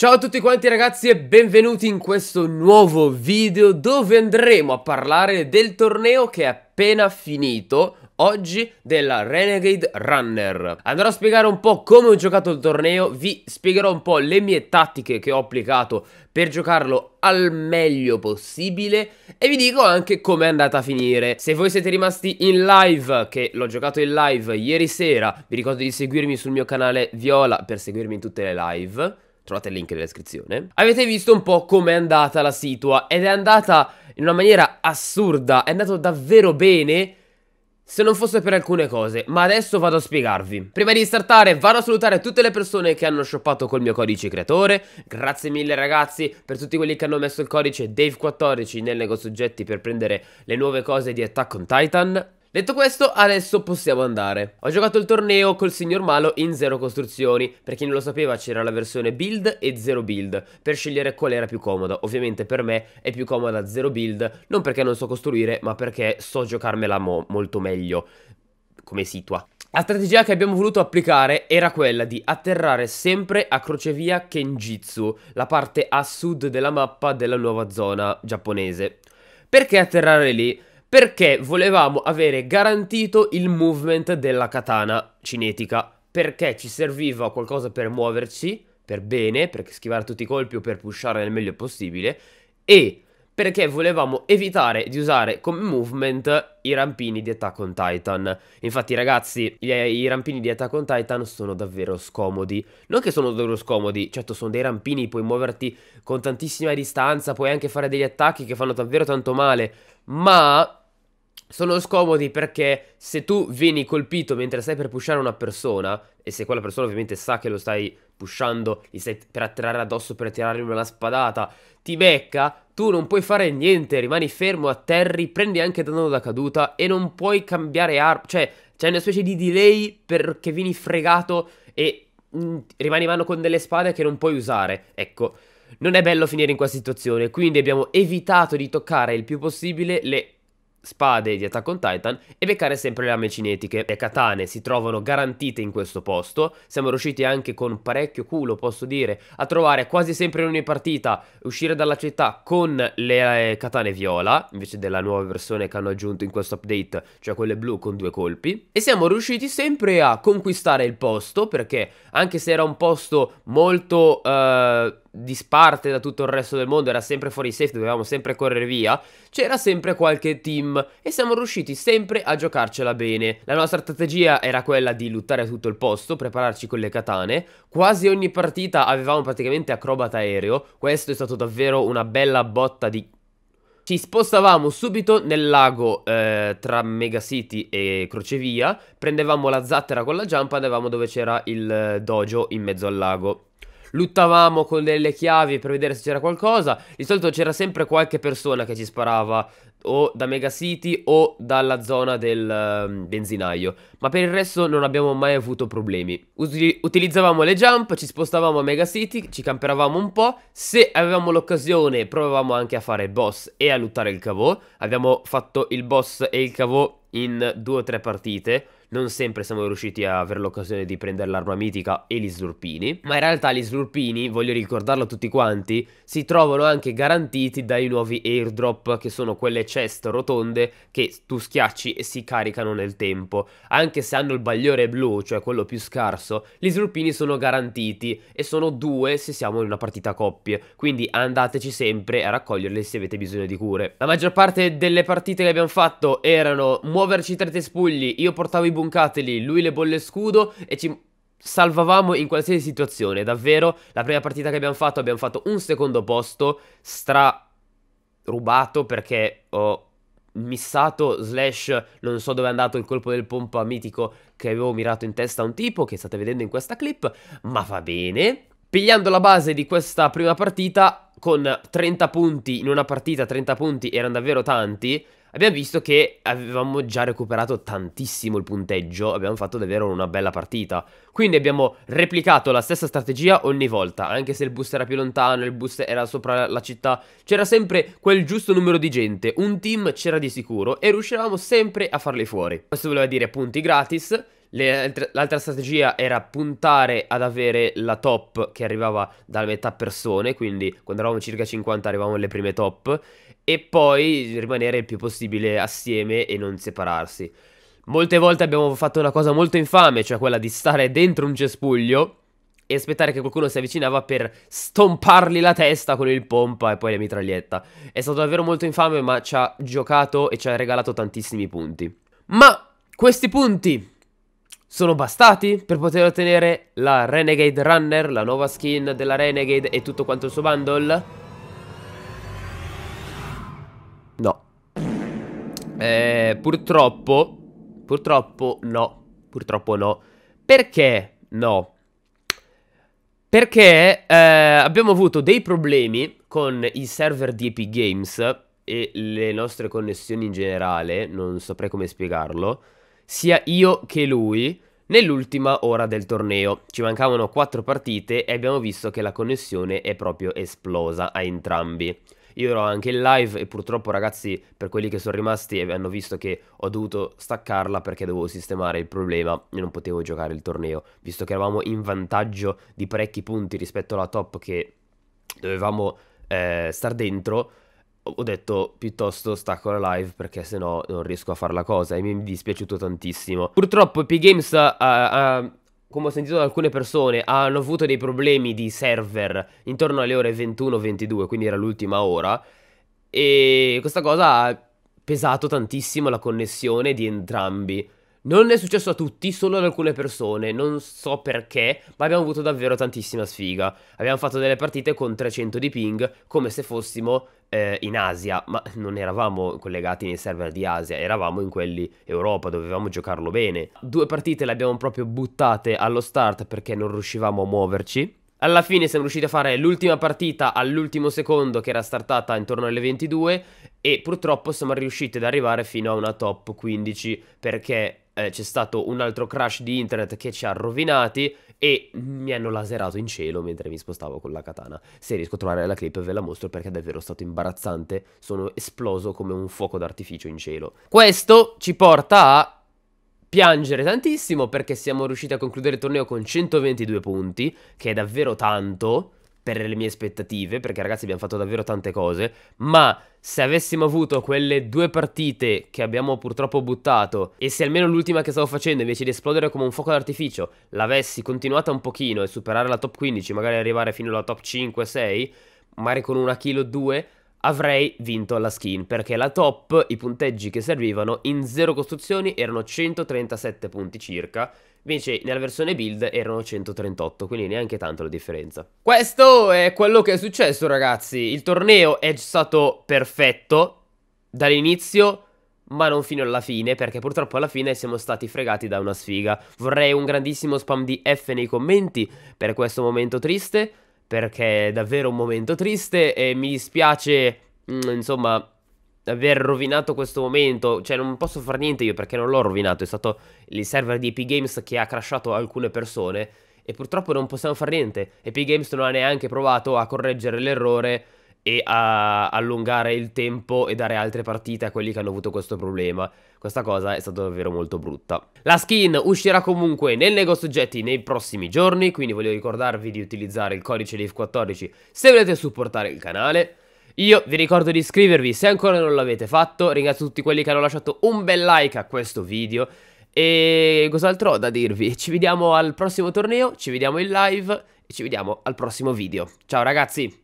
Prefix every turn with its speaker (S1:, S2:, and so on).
S1: Ciao a tutti quanti ragazzi e benvenuti in questo nuovo video dove andremo a parlare del torneo che è appena finito oggi della Renegade Runner. Andrò a spiegare un po' come ho giocato il torneo, vi spiegherò un po' le mie tattiche che ho applicato per giocarlo al meglio possibile e vi dico anche come è andata a finire. Se voi siete rimasti in live, che l'ho giocato in live ieri sera, vi ricordo di seguirmi sul mio canale Viola per seguirmi in tutte le live trovate il link nella descrizione, avete visto un po' com'è andata la situa ed è andata in una maniera assurda, è andato davvero bene se non fosse per alcune cose, ma adesso vado a spiegarvi. Prima di startare vado a salutare tutte le persone che hanno shoppato col mio codice creatore, grazie mille ragazzi per tutti quelli che hanno messo il codice Dave14 nel negozio oggetti per prendere le nuove cose di Attack on Titan. Detto questo, adesso possiamo andare. Ho giocato il torneo col signor Malo in 0 costruzioni. Per chi non lo sapeva c'era la versione build e 0 build, per scegliere qual era più comoda. Ovviamente per me è più comoda 0 build, non perché non so costruire, ma perché so giocarmela mo molto meglio come situa. La strategia che abbiamo voluto applicare era quella di atterrare sempre a crocevia Kenjitsu, la parte a sud della mappa della nuova zona giapponese. Perché atterrare lì? perché volevamo avere garantito il movement della katana cinetica, perché ci serviva qualcosa per muoverci, per bene, per schivare tutti i colpi o per pushare nel meglio possibile, e perché volevamo evitare di usare come movement i rampini di Attack on Titan. Infatti ragazzi, i, i, rampini di Attack on Titan sono davvero scomodi. Non che sono davvero scomodi, certo sono dei rampini, puoi muoverti con tantissima distanza, puoi anche fare degli attacchi che fanno davvero tanto male, ma sono scomodi perché se tu vieni colpito mentre stai per pushare una persona, e se quella persona ovviamente sa che lo stai pushando, gli stai per attirare addosso, per tirargli una spadata, ti becca, tu non puoi fare niente, rimani fermo, atterri, prendi anche danno da caduta e non puoi cambiare arma, cioè c'è una specie di delay perché vieni fregato e mh, mm, rimani in mano con delle spade che non puoi usare, ecco. Non è bello finire in questa situazione, quindi abbiamo evitato di toccare il più possibile le spade di Attack on Titan e beccare sempre le lame cinetiche. Le katane si trovano garantite in questo posto, siamo riusciti anche con parecchio culo posso dire a trovare quasi sempre in ogni partita uscire dalla città con le eh, katane viola invece della nuova versione che hanno aggiunto in questo update cioè quelle blu con due colpi e siamo riusciti sempre a conquistare il posto perché anche se era un posto molto... Eh, disparte da tutto il resto del mondo, era sempre fuori safe, dovevamo sempre correre via, c'era sempre qualche team e siamo riusciti sempre a giocarcela bene. La nostra strategia era quella di luttare tutto il posto, prepararci con le katane, quasi ogni partita avevamo praticamente acrobata aereo, questo è stato davvero una bella botta di ci spostavamo subito nel lago eh, tra Mega City e Crocevia, prendevamo la zattera con la jump e andavamo dove c'era il eh, dojo in mezzo al lago. Luttavamo con delle chiavi per vedere se c'era qualcosa. Di solito c'era sempre qualche persona che ci sparava o da Mega City o dalla zona del um, benzinaio. Ma per il resto non abbiamo mai avuto problemi. Usi utilizzavamo le jump, ci spostavamo a Mega City, ci camperavamo un po'. Se avevamo l'occasione provavamo anche a fare il boss e a lottare il cavò. Abbiamo fatto il boss e il cavò in due o tre partite non sempre siamo riusciti a avere l'occasione di prendere l'arma mitica e gli slurpini, ma in realtà gli slurpini, voglio ricordarlo a tutti quanti, si trovano anche garantiti dai nuovi airdrop che sono quelle chest rotonde che tu schiacci e si caricano nel tempo, anche se hanno il bagliore blu, cioè quello più scarso, gli slurpini sono garantiti e sono due se siamo in una partita coppie, quindi andateci sempre a raccoglierli se avete bisogno di cure. La maggior parte delle partite che abbiamo fatto erano muoverci tra i tespugli, io portavo i buncate lì, lui le bolle scudo e ci salvavamo in qualsiasi situazione, davvero. La prima partita che abbiamo fatto abbiamo fatto un secondo posto, stra rubato perché ho missato slash non so dove è andato il colpo del pompa mitico che avevo mirato in testa a un tipo che state vedendo in questa clip, ma va bene. Pigliando la base di questa prima partita con 30 punti in una partita, 30 punti erano davvero tanti, Abbiamo visto che avevamo già recuperato tantissimo il punteggio, abbiamo fatto davvero una bella partita. Quindi abbiamo replicato la stessa strategia ogni volta, anche se il boost era più lontano, il boost era sopra la città, c'era sempre quel giusto numero di gente, un team c'era di sicuro e riuscivamo sempre a farli fuori. Questo voleva dire punti gratis, L'altra strategia era puntare ad avere la top che arrivava dalla metà persone, quindi quando eravamo circa 50 arrivavamo alle prime top e poi rimanere il più possibile assieme e non separarsi. Molte volte abbiamo fatto una cosa molto infame, cioè quella di stare dentro un cespuglio e aspettare che qualcuno si avvicinava per stompargli la testa con il pompa e poi la mitraglietta. È stato davvero molto infame, ma ci ha giocato e ci ha regalato tantissimi punti. Ma questi punti sono bastati per poter ottenere la Renegade Runner, la nuova skin della Renegade e tutto quanto il suo bundle? Eh, purtroppo, purtroppo no, purtroppo no. Perché no? Perché eh, abbiamo avuto dei problemi con i server di Epic Games e le nostre connessioni in generale, non saprei come spiegarlo, sia io che lui nell'ultima ora del torneo. Ci mancavano quattro partite e abbiamo visto che la connessione è proprio esplosa a entrambi. Io ero anche in live e purtroppo ragazzi per quelli che sono rimasti e hanno visto che ho dovuto staccarla perché dovevo sistemare il problema e non potevo giocare il torneo, visto che eravamo in vantaggio di parecchi punti rispetto alla top che dovevamo eh, star dentro ho detto piuttosto stacco la live perché sennò non riesco a fare la cosa e mi è dispiaciuto tantissimo. Purtroppo Epic Games ha, ha, come ho sentito da alcune persone, hanno avuto dei problemi di server intorno alle ore 21-22, quindi era l'ultima ora. E questa cosa ha pesato tantissimo la connessione di entrambi. Non è successo a tutti, solo ad alcune persone, non so perché, ma abbiamo avuto davvero tantissima sfiga. Abbiamo fatto delle partite con 300 di ping, come se fossimo eh, in Asia, ma non eravamo collegati nei server di Asia, eravamo in quelli Europa, dovevamo giocarlo bene. Due partite le abbiamo proprio buttate allo start perché non riuscivamo a muoverci alla fine siamo riusciti a fare l'ultima partita all'ultimo secondo che era startata intorno alle 22 e purtroppo siamo riusciti ad arrivare fino a una top 15 perché eh, c'è stato un altro crash di internet che ci ha rovinati e mi hanno laserato in cielo mentre mi spostavo con la katana. Se riesco a trovare la clip ve la mostro perché è davvero stato imbarazzante, sono esploso come un fuoco d'artificio in cielo. Questo ci porta a piangere tantissimo perché siamo riusciti a concludere il torneo con 122 punti, che è davvero tanto per le mie aspettative, perché ragazzi abbiamo fatto davvero tante cose, ma se avessimo avuto quelle due partite che abbiamo purtroppo buttato e se almeno l'ultima che stavo facendo invece di esplodere come un fuoco d'artificio l'avessi continuata un pochino e superare la top 15, magari arrivare fino alla top 5-6, magari con una kill o due, avrei vinto la skin perché la top, i punteggi che servivano in 0 costruzioni erano 137 punti circa Invece nella versione build erano 138, quindi neanche tanto la differenza. Questo è quello che è successo ragazzi, il torneo è stato perfetto dall'inizio ma non fino alla fine perché purtroppo alla fine siamo stati fregati da una sfiga. Vorrei un grandissimo spam di F nei commenti per questo momento triste perché è davvero un momento triste e mi dispiace, mh, mm, insomma, aver rovinato questo momento, cioè non posso far niente io perché non l'ho rovinato, è stato il server di Epic Games che ha crashato alcune persone e purtroppo non possiamo far niente, Epic Games non ha neanche provato a correggere l'errore e a allungare il tempo e dare altre partite a quelli che hanno avuto questo problema. Questa cosa è stata davvero molto brutta. La skin uscirà comunque nel negozio oggetti nei prossimi giorni, quindi voglio ricordarvi di utilizzare il codice LIF14 se volete supportare il canale. Io vi ricordo di iscrivervi se ancora non l'avete fatto, ringrazio tutti quelli che hanno lasciato un bel like a questo video e cos'altro ho da dirvi? Ci vediamo al prossimo torneo, ci vediamo in live e ci vediamo al prossimo video. Ciao ragazzi!